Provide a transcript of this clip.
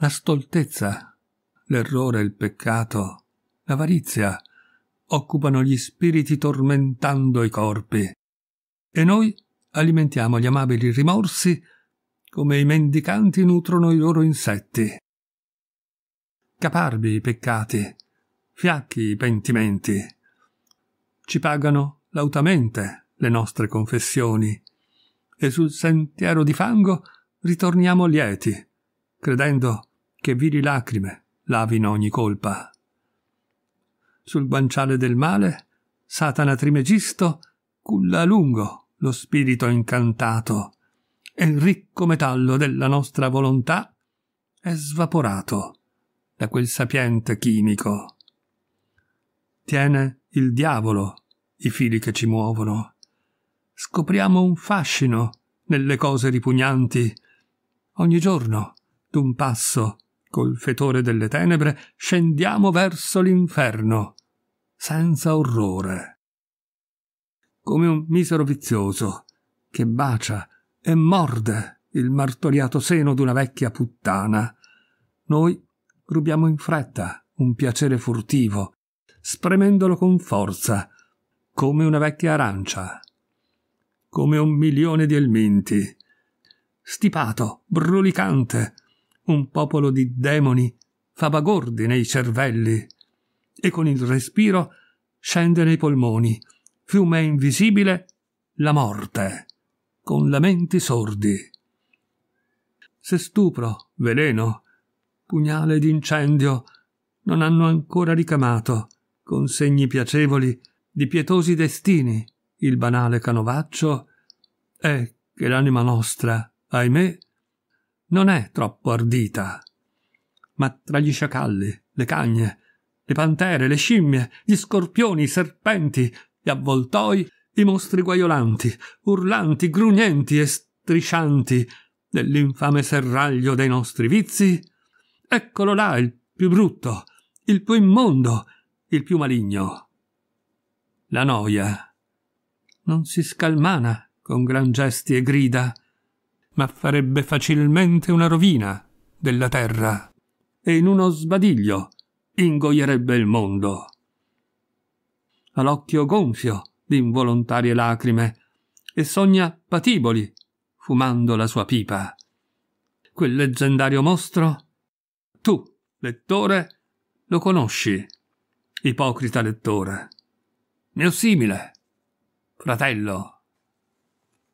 la stoltezza, l'errore, il peccato, l'avarizia occupano gli spiriti tormentando i corpi. E noi alimentiamo gli amabili rimorsi come i mendicanti nutrono i loro insetti. Caparbi i peccati, fiacchi i pentimenti. Ci pagano lautamente le nostre confessioni e sul sentiero di fango ritorniamo lieti, credendo che vili lacrime lavino ogni colpa. Sul guanciale del male, Satana trimegisto culla a lungo lo spirito incantato, e il ricco metallo della nostra volontà è svaporato da quel sapiente chimico. Tiene il diavolo i fili che ci muovono. Scopriamo un fascino nelle cose ripugnanti. Ogni giorno, d'un passo, col fetore delle tenebre, scendiamo verso l'inferno, senza orrore. Come un misero vizioso che bacia e morde il martoriato seno d'una vecchia puttana, noi rubiamo in fretta un piacere furtivo, spremendolo con forza, come una vecchia arancia, come un milione di elminti, stipato, brulicante, un popolo di demoni, fa bagordi nei cervelli, e con il respiro scende nei polmoni, fiume invisibile, la morte, con lamenti sordi. Se stupro, veleno, pugnale d'incendio, non hanno ancora ricamato, con segni piacevoli, di pietosi destini, il banale canovaccio, è che l'anima nostra, ahimè, non è troppo ardita. Ma tra gli sciacalli, le cagne, le pantere, le scimmie, gli scorpioni, i serpenti, gli avvoltoi, i mostri guaiolanti, urlanti, grugnenti e striscianti dell'infame serraglio dei nostri vizi, eccolo là il più brutto, il più immondo, il più maligno. La noia non si scalmana con gran gesti e grida, ma farebbe facilmente una rovina della terra e in uno sbadiglio ingoierebbe il mondo. Ha l'occhio gonfio di involontarie lacrime e sogna patiboli fumando la sua pipa. Quel leggendario mostro? Tu, lettore, lo conosci, ipocrita lettore. Mio simile, fratello.